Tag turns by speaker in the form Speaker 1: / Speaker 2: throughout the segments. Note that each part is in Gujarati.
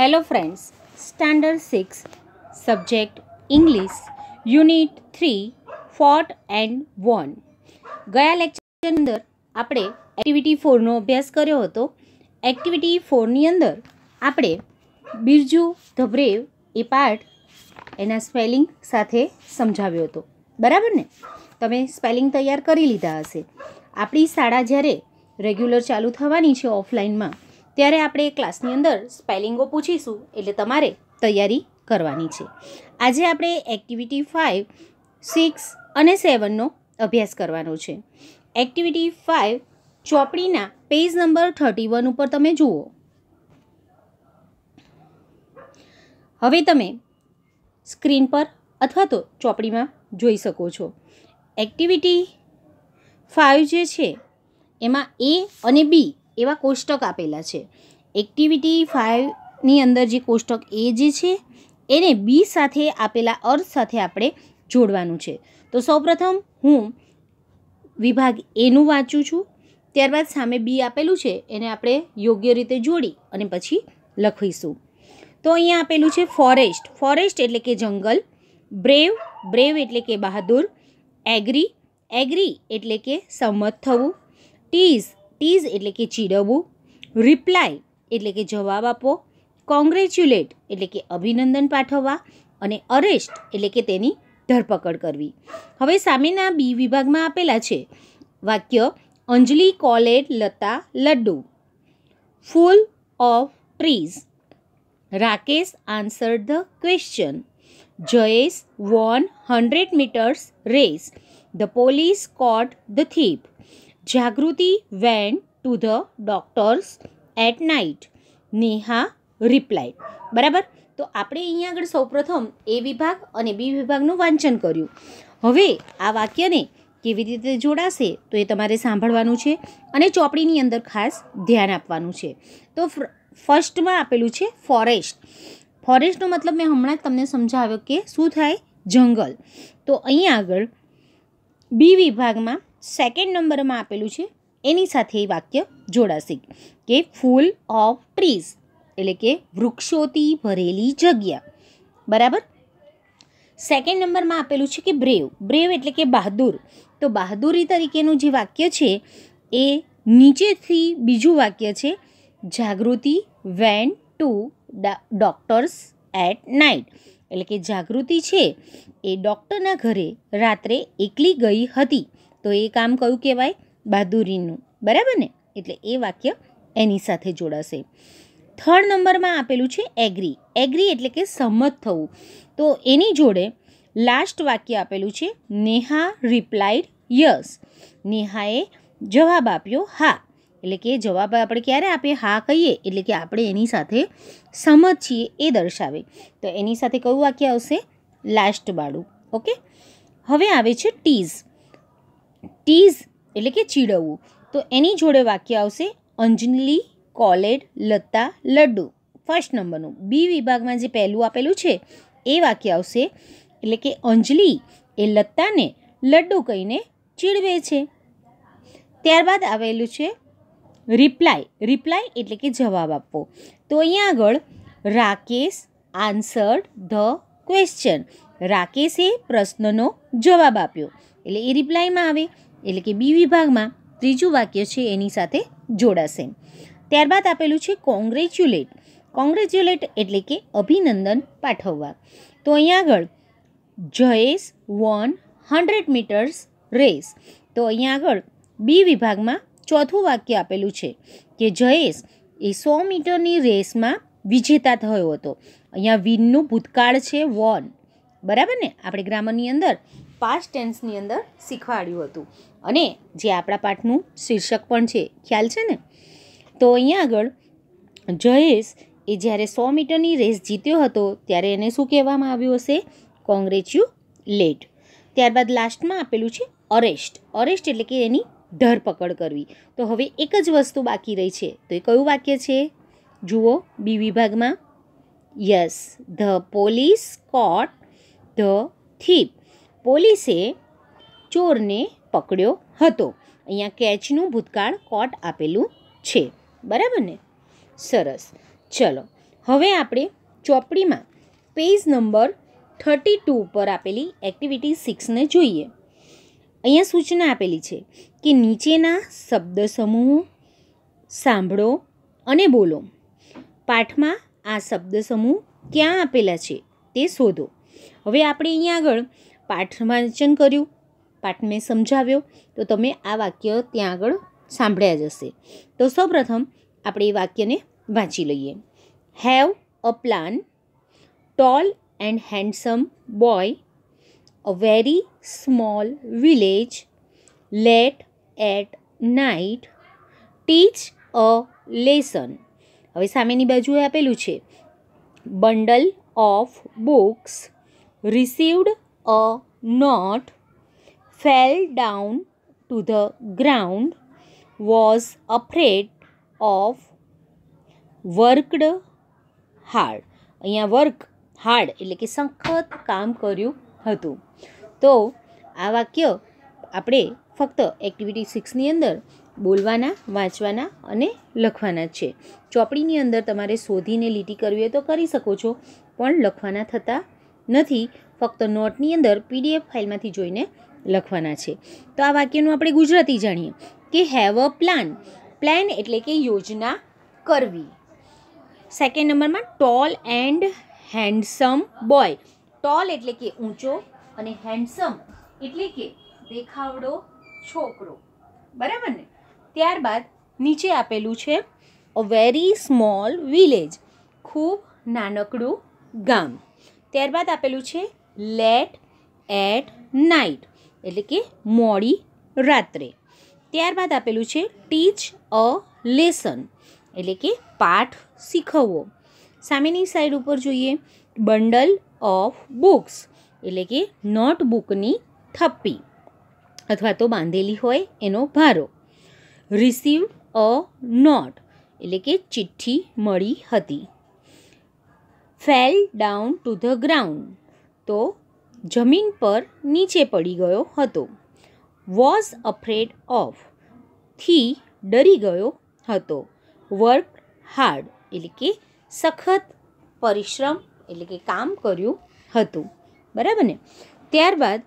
Speaker 1: hello friends standard six subject English unit three ફોર્ટ એન્ડ વન ગયા લેક્ચરની અંદર આપણે એક્ટિવિટી ફોરનો અભ્યાસ કર્યો હતો એક્ટિવિટી ફોરની અંદર આપણે બિરજુ ધબરેવ એ પાર્ટ એના સ્પેલિંગ સાથે સમજાવ્યો હતો બરાબર ને તમે સ્પેલિંગ તૈયાર કરી લીધા હશે આપણી શાળા જ્યારે રેગ્યુલર ચાલુ થવાની છે ઓફલાઈનમાં ત્યારે આપણે એ ક્લાસની અંદર સ્પેલિંગો પૂછીશું એટલે તમારે તૈયારી કરવાની છે આજે આપણે એક્ટિવિટી ફાઇવ સિક્સ અને સેવનનો અભ્યાસ કરવાનો છે એક્ટિવિટી ફાઇવ ચોપડીના પેજ નંબર થર્ટી વન ઉપર તમે જુઓ હવે તમે સ્ક્રીન પર અથવા તો ચોપડીમાં જોઈ શકો છો એક્ટિવિટી ફાઇવ જે છે એમાં એ અને બી એવા કોષ્ટક આપેલા છે એક્ટિવિટી ફાઇવની અંદર જે કોષ્ટક એ જે છે એને બી સાથે આપેલા અર્થ સાથે આપણે જોડવાનું છે તો સૌપ્રથમ હું વિભાગ એનું વાંચું છું ત્યારબાદ સામે બી આપેલું છે એને આપણે યોગ્ય રીતે જોડી અને પછી લખીશું તો અહીંયા આપેલું છે ફોરેસ્ટ ફોરેસ્ટ એટલે કે જંગલ બ્રેવ બ્રેવ એટલે કે બહાદુર એગ્રી એગ્રી એટલે કે સંમત થવું ટીઝ ટીઝ એટલે કે ચીડવવું રિપ્લાય એટલે કે જવાબ આપવો કોંગ્રેચ્યુલેટ એટલે કે અભિનંદન પાઠવવા અને અરેસ્ટ એટલે કે તેની ધરપકડ કરવી હવે સામેના બી વિભાગમાં આપેલા છે વાક્ય Anjali called Lata Laddu full of trees Rakesh answer the question Jayesh won hundred meters race the police caught the thief Jagruti went to the doctors at night Neha reply બરાબર તો આપણે અહીંયા આગળ સૌપ્રથમ એ વિભાગ અને બી વિભાગનું વાંચન કર્યું હવે આ વાક્યને કેવી રીતે જોડાશે તો એ તમારે સાંભળવાનું છે અને ચોપડીની અંદર ખાસ ધ્યાન આપવાનું છે તો ફર્સ્ટમાં આપેલું છે ફોરેસ્ટ ફોરેસ્ટનો મતલબ મેં હમણાં જ તમને સમજાવ્યો કે શું થાય જંગલ તો અહીંયા આગળ બી વિભાગમાં સેકન્ડ નંબરમાં આપેલું છે એની સાથે એ વાક્ય જોડાશે કે ફૂલ ઓફ ટ્રીઝ એટલે કે વૃક્ષોથી ભરેલી જગ્યા બરાબર સેકન્ડ નંબરમાં આપેલું છે કે બ્રેવ બ્રેવ એટલે કે બહાદુર તો બહાદુરી તરીકેનું જે વાક્ય છે એ નીચેથી બીજું વાક્ય છે Jagruti went to doctors at night એટલે કે જાગૃતિ છે એ ડૉક્ટરના ઘરે રાત્રે એકલી ગઈ હતી તો એ કામ કયું કહેવાય બહાદુરીનું બરાબર ને એટલે એ વાક્ય એની સાથે જોડાશે થર્ડ નંબરમાં આપેલું છે એગ્રી એગ્રી એટલે કે સંમત થવું તો એની જોડે લાસ્ટ વાક્ય આપેલું છે નેહા રિપ્લાઇડ યસ નેહાએ જવાબ આપ્યો હા એટલે કે જવાબ આપણે ક્યારે આપીએ હા કહીએ એટલે કે આપણે એની સાથે સમજ છીએ એ દર્શાવે તો એની સાથે કયું વાક્ય આવશે લાસ્ટ બાળું ઓકે હવે આવે છે ટીઝ ટીઝ એટલે કે ચીડવવું તો એની જોડે વાક્ય આવશે અંજલી કોલેડ લતા લડ્ડુ ફર્સ્ટ નંબરનું બી વિભાગમાં જે પહેલું આપેલું છે એ વાક્ય આવશે એટલે કે અંજલી એ લતાને લડ્ડુ કહીને ચીડવે છે ત્યારબાદ આવેલું છે રિપ્લાય રિપ્લાય એટલે કે જવાબ આપવો તો અહીંયા આગળ રાકેશ આન્સર્ડ ધ ક્વેશ્ચન રાકેશે પ્રશ્નનો જવાબ આપ્યો એટલે એ રિપ્લાયમાં આવે એટલે કે બી વિભાગમાં ત્રીજું વાક્ય છે એની સાથે જોડાશે ત્યારબાદ આપેલું છે કોંગ્રેચ્યુલેટ કોંગ્રેચ્યુલેટ એટલે કે અભિનંદન પાઠવવા તો અહીંયા આગળ Jayesh won hundred meters race તો અહીંયા આગળ બી વિભાગમાં ચોથું વાક્ય આપેલું છે કે જયેશ એ સો મીટરની રેસમાં વિજેતા થયો હતો અહીંયા વિનનું ભૂતકાળ છે વોન બરાબર ને આપણે ગ્રામરની અંદર પાસ્ટ ટેન્સની અંદર શીખવાડ્યું હતું અને જે આપણા પાઠનું શીર્ષક પણ છે ખ્યાલ છે ને તો અહીંયા આગળ જયેશ એ જ્યારે સો મીટરની રેસ જીત્યો હતો ત્યારે એને શું કહેવામાં આવ્યું હશે લેટ ત્યારબાદ લાસ્ટમાં આપેલું છે અરેસ્ટ અરેસ્ટ એટલે કે એની ધરપકડ કરવી તો હવે એક જ વસ્તુ બાકી રહી છે તો એ કયું વાક્ય છે જુઓ બી વિભાગમાં yes the police caught the thief પોલીસે ચોરને પકડ્યો હતો અહીંયા કેચનું ભૂતકાળ કોટ આપેલું છે બરાબર ને સરસ ચલો હવે આપણે ચોપડીમાં પેજ નંબર થર્ટી ટુ પર આપેલી એક્ટિવિટી સિક્સને જોઈએ અહીંયા સૂચના આપેલી છે કે નીચેના શબ્દ સમૂહ સાંભળો અને બોલો પાઠમાં આ શબ્દ સમૂહ ક્યાં આપેલા છે તે શોધો હવે આપણે અહીંયા આગળ પાઠ વાંચન કર્યું પાઠ મેં સમજાવ્યો તો તમે આ વાક્ય ત્યાં આગળ સાંભળ્યા જ હશે તો સૌપ્રથમ આપણે એ વાક્યને વાંચી લઈએ have a plan tall and handsome boy a very small village late at night teach a lesson હવે સામેની બાજુએ આપેલું છે bundle of books received a note fell down to the ground was afraid of worked hard અહીંયા વર્ક હાર્ડ એટલે કે સખત કામ કર્યું હતું તો આ વાક્ય આપણે ફક્ત એક્ટિવિટી સિક્સની અંદર બોલવાના વાંચવાના અને લખવાના છે ચોપડીની અંદર તમારે શોધીને લીટી કરવી હોય તો કરી શકો છો પણ લખવાના થતા નથી ફક્ત નોટની અંદર પીડીએફ ફાઇલમાંથી જોઈને લખવાના છે તો આ વાક્યનું આપણે ગુજરાતી જાણીએ કે હેવ અ પ્લાન પ્લાન એટલે કે યોજના કરવી સેકન્ડ નંબરમાં tall and handsome boy tall એટલે કે ઊંચો અને હેન્ડસમ એટલે કે દેખાવડો છોકરો બરાબર ને ત્યારબાદ નીચે આપેલું છે અ વેરી સ્મોલ વિલેજ ખૂબ નાનકડું ગામ ત્યારબાદ આપેલું છે લેટ એટ નાઇટ એટલે કે મોડી રાત્રે ત્યારબાદ આપેલું છે ટીચ અ લેસન એટલે કે પાઠ શીખવવો સામેની સાઈડ ઉપર જોઈએ બંડલ ઓફ બુક્સ એટલે કે નોટબુકની થપ્પી અથવા તો બાંધેલી હોય એનો ભારો રિસીવ અ નોટ એટલે કે ચિઠ્ઠી મળી હતી fell down to the ground તો જમીન પર નીચે પડી ગયો હતો વોઝ અફ્રેડ ઓફ થી ડરી ગયો હતો વર્ક હાર્ડ એટલે કે સખત પરિશ્રમ એટલે કે કામ કર્યું હતું બરાબર ને ત્યારબાદ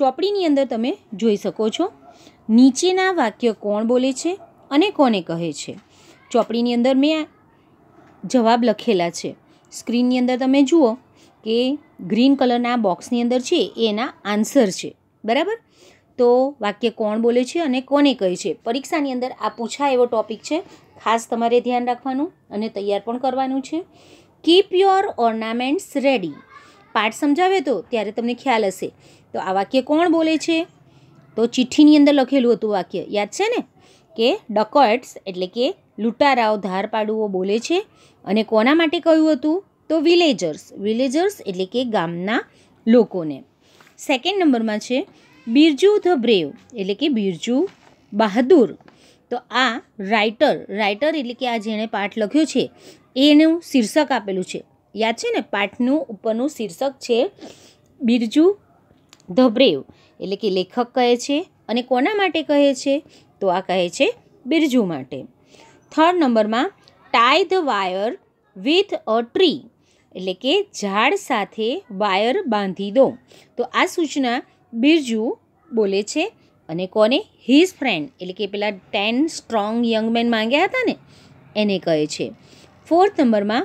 Speaker 1: ચોપડીની અંદર તમે જોઈ શકો છો નીચેના વાક્ય કોણ બોલે છે અને કોને કહે છે ચોપડીની અંદર મેં જવાબ લખેલા છે સ્ક્રીનની અંદર તમે જુઓ કે ગ્રીન કલરના બોક્સની અંદર છે એ એના આન્સર છે બરાબર તો વાક્ય કોણ બોલે છે અને કોને કહે છે પરીક્ષાની અંદર આ પૂછા એવો ટોપિક છે ખાસ તમારે ધ્યાન રાખવાનું અને તૈયાર પણ કરવાનું છે કીપ યોર ઓર્નામેન્ટ્સ રેડી પાઠ સમજાવે તો ત્યારે તમને ખ્યાલ હશે તો આ વાક્ય કોણ બોલે છે તો ચિઠ્ઠીની અંદર લખેલું હતું વાક્ય યાદ છે ને કે ડકોટ્સ એટલે કે લૂંટારાઓ ધારપાડુઓ બોલે છે અને કોના માટે કહ્યું હતું તો વિલેજર્સ વિલેજર્સ એટલે કે ગામના લોકોને સેકન્ડ નંબરમાં છે બિરજુ ધ બ્રેવ એટલે કે બિરજુ બહાદુર તો આ રાઇટર રાઇટર એટલે કે આ જેણે પાઠ લખ્યો છે એનું શીર્ષક આપેલું છે યાદ છે ને પાઠનું ઉપરનું શીર્ષક છે બિરજુ ધ બ્રેવ એટલે કે લેખક કહે છે અને કોના માટે કહે છે તો આ કહે છે બિરજુ માટે થર્ડ નંબરમાં tie the wire with a tree એટલે કે ઝાડ સાથે વાયર બાંધી દો તો આ સૂચના બિરજુ બોલે છે અને કોને હિઝ ફ્રેન્ડ એટલે કે પેલા ટેન સ્ટ્રોંગ યંગમેન માંગ્યા હતા ને એને કહે છે ફોર્થ નંબરમાં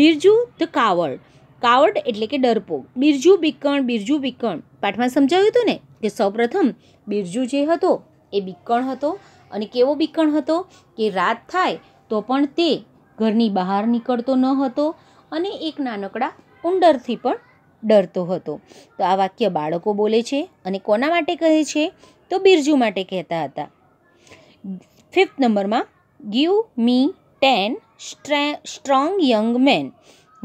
Speaker 1: બિરજુ ધ કાવર્ડ કાવડ એટલે કે ડરપો બિરજુ બિકણ બિરજુ બિકણ પાઠમાં સમજાવ્યું હતું ને કે સૌપ્રથમ બિરજુ જે હતો એ બિકણ હતો અને કેવો બિકણ હતો કે રાત થાય તો પણ તે ઘરની બહાર નીકળતો ન હતો અને એક નાનકડા ઉંદરથી પણ ડરતો હતો તો આ વાક્ય બાળકો બોલે છે અને કોના માટે કહે છે તો બિરજુ માટે કહેતા હતા ફિફ્થ નંબરમાં give me ten strong young men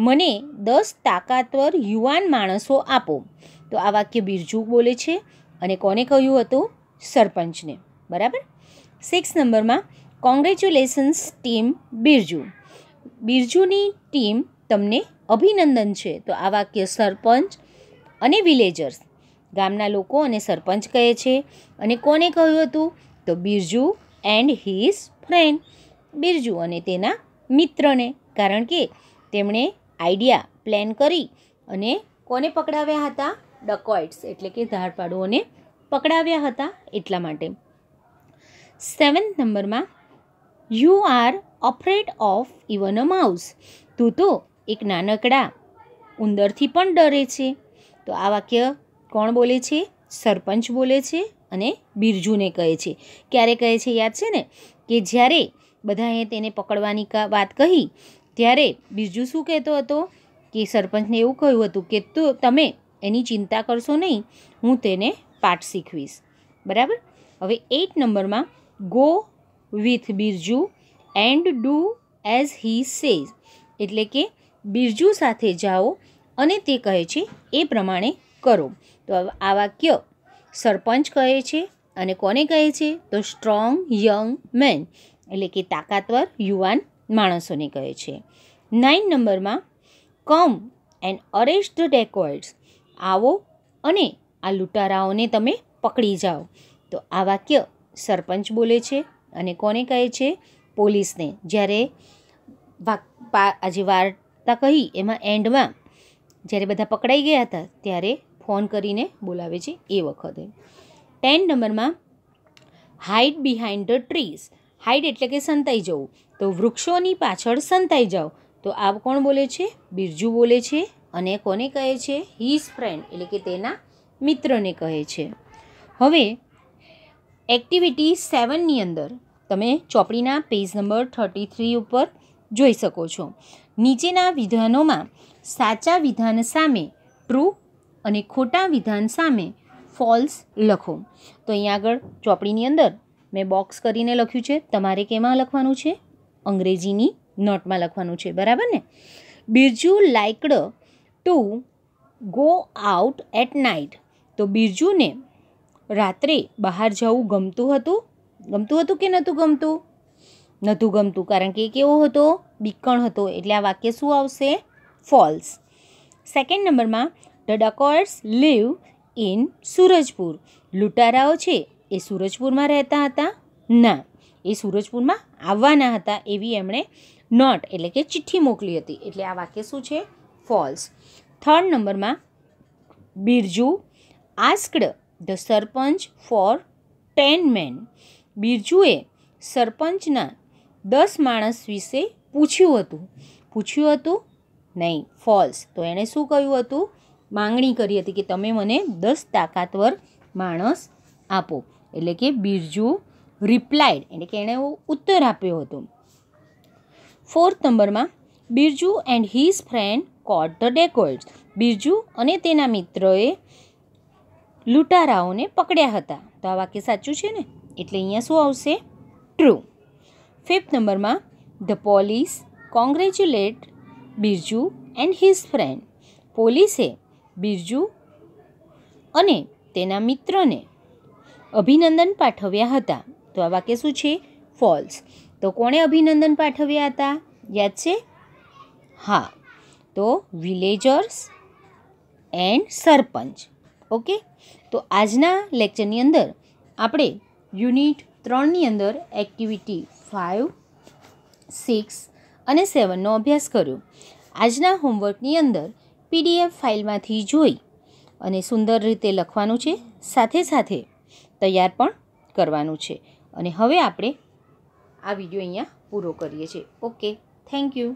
Speaker 1: મને દસ તાકાતવર યુવાન માણસો આપો તો આ વાક્ય બિરજુ બોલે છે અને કોને કહ્યું હતું સરપંચને બરાબર સિક્સ નંબરમાં કોંગ્રેચ્યુલેશન્સ ટીમ બિરજુ બિરજુની ટીમ તમને અભિનંદન છે તો આ વાક્ય સરપંચ અને વિલેજર્સ ગામના લોકો અને સરપંચ કહે છે અને કોને કહ્યું હતું તો Birju and his friend Birju અને તેના મિત્રને કારણ કે તેમણે આઈડિયા પ્લેન કરી અને કોને પકડાવ્યા હતા ડકોઇટ્સ એટલે કે ધારપાડુઓને પકડાવ્યા હતા એટલા માટે સેવન્થ નંબરમાં you are afraid of even a mouse તું તો એક નાનકડા ઉંદરથી પણ ડરે છે તો આ વાક્ય કોણ બોલે છે સરપંચ બોલે છે અને બિરજુને કહે છે ક્યારે કહે છે યાદ છે ને કે જ્યારે બધાએ તેને પકડવાની વાત કહી ત્યારે બિરજુ શું કહેતો હતો કે સરપંચને એવું કહ્યું હતું કે તો તમે એની ચિંતા કરશો નહીં હું તેને પાઠ શીખવીશ બરાબર હવે એઇટ નંબરમાં go with Birju and do as he says એટલે કે બિરજુ સાથે જાઓ અને તે કહે છે એ પ્રમાણે કરો તો આ વાક્ય સરપંચ કહે છે અને કોને કહે છે તો સ્ટ્રોંગ યંગ મેન એટલે કે તાકાતવર યુવાન માણસોને કહે છે નાઇન નંબરમાં come and arrest the dacoits આવો અને આ લૂંટારાઓને તમે પકડી જાઓ તો આ વાક્ય સરપંચ બોલે છે અને કોને કહે છે પોલીસને જ્યારે વાક આજે વાર વાર્તા કહી એમાં એન્ડમાં જ્યારે બધા પકડાઈ ગયા હતા ત્યારે ફોન કરીને બોલાવે છે એ વખતે ટેન નંબરમાં hide behind the trees hide એટલે કે સંતાઈ જવું તો વૃક્ષોની પાછળ સંતાઈ જાઓ તો આ કોણ બોલે છે બિરજુ બોલે છે અને કોને કહે છે હિઝ ફ્રેન્ડ એટલે કે તેના મિત્રને કહે છે હવે એક્ટિવિટી સેવનની અંદર તમે ચોપડીના પેજ નંબર થર્ટી થ્રી ઉપર જોઈ શકો છો નીચેના વિધાનોમાં સાચા વિધાન સામે ટ્રુ અને ખોટા વિધાન સામે ફોલ્સ લખો તો અહીં આગળ ચોપડીની અંદર મેં બોક્સ કરીને લખ્યું છે તમારે કેમાં લખવાનું છે અંગ્રેજીની નોટમાં લખવાનું છે બરાબર ને Birju liked to go out at night તો બિરજુને રાત્રે બહાર જવું ગમતું હતું ગમતું હતું કે નહોતું ગમતું નહોતું ગમતું કારણ કે કેવો હતો બીકણ હતો એટલે આ વાક્ય શું આવશે ફોલ્સ સેકન્ડ નંબરમાં the dacoits live in Surajpur લૂંટારાઓ છે એ સુરજપુરમાં રહેતા હતા ના એ સુરજપુરમાં આવવાના હતા એવી એમણે નોટ એટલે કે ચિઠ્ઠી મોકલી હતી એટલે આ વાક્ય શું છે ફોલ્સ થર્ડ નંબરમાં Birju asked the sarpanch for ten men બિરજુએ સરપંચના દસ માણસ વિશે પૂછ્યું હતું પૂછ્યું હતું નહીં ફોલ્સ તો એણે શું કહ્યું હતું માંગણી કરી હતી કે તમે મને દસ તાકાતવર માણસ આપો એટલે કે બિરજુ રિપ્લાઇડ એટલે કે એણે ઉત્તર આપ્યો હતો ફોર્થ નંબરમાં Birju and his friend caught the dacoits Birju અને તેના મિત્રએ લૂંટારાઓને પકડ્યા હતા તો આ વાક્ય સાચું છે ને એટલે અહીંયા શું આવશે ટ્રુ ફિફ્થ નંબરમાં the police congratulate Birju and his friend પોલીસે બિરજુ અને તેના મિત્રને અભિનંદન પાઠવ્યા હતા તો આ વાક્ય શું છે ફોલ્સ તો કોણે અભિનંદન પાઠવ્યા હતા યાદ છે હા તો વિલેજર્સ એન્ડ સરપંચ ઓકે તો આજના લેક્ચરની અંદર આપણે યુનિટ ત્રણની અંદર એક્ટિવિટી ફાઇવ સિક્સ અને સેવનનો અભ્યાસ કર્યો આજના હોમવર્કની અંદર પીડીએફ ફાઇલમાંથી જોઈ અને સુંદર રીતે લખવાનું છે સાથે સાથે તૈયાર પણ કરવાનું છે અને હવે આપણે આ વિડીયો અહીંયા પૂરો કરીએ છીએ ઓકે થેન્ક યુ